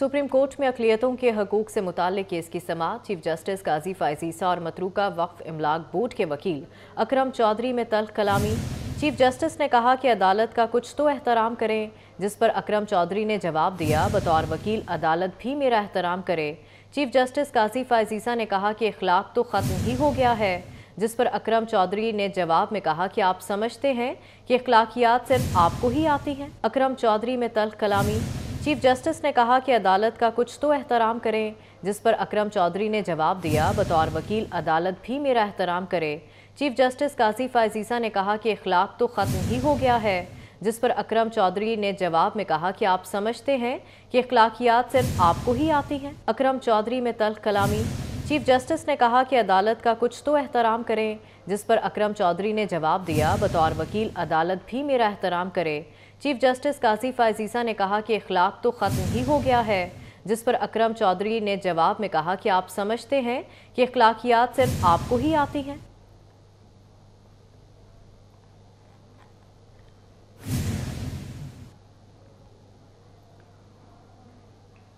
supreme court में अकलीतों के हकूक से मुतल केस की समात चीफ जस्टिस काजी फायजीसा और मतरूका वक्फ इमलाक बोर्ड के वकील अकरम चौधरी में तल्ख कलामी चीफ जस्टिस ने कहा कि अदालत का कुछ तो एहतराम करें जिस पर अकरम चौधरी ने जवाब दिया बतौर वकील अदालत भी मेरा एहतराम करे चीफ जस्टिस काजी फायजीसा ने कहा कि अखलाक तो ख़त्म ही हो गया है जिस पर अकरम चौधरी ने जवाब में कहा कि आप समझते हैं कि अखलाकियात सिर्फ आपको ही आती हैं अकरम चौधरी में तल्ख कलामी चीफ जस्टिस ने कहा कि अदालत का कुछ तो एहतराम करें जिस पर अकरम चौधरी ने जवाब दिया बतौर वकील अदालत भी मेरा एहतराम करे चीफ जस्टिस काजी फ़ायजीसा ने कहा कि अखलाक तो ख़त्म ही हो गया है जिस पर अकरम चौधरी ने जवाब में कहा कि आप समझते हैं कि अखलाकियात सिर्फ आपको ही आती हैं अकरम चौधरी में तल्ख कलामी चीफ जस्टिस ने कहा कि अदालत का कुछ तो एहतराम करें जिस पर अकरम चौधरी ने जवाब दिया बतौर वकील अदालत भी मेरा एहतराम करे चीफ जस्टिस काजी फायजीसा ने कहा कि इखलाक तो ख़त्म ही हो गया है जिस पर अकरम चौधरी ने जवाब में कहा कि आप समझते हैं कि अखलाकियात सिर्फ आपको ही आती हैं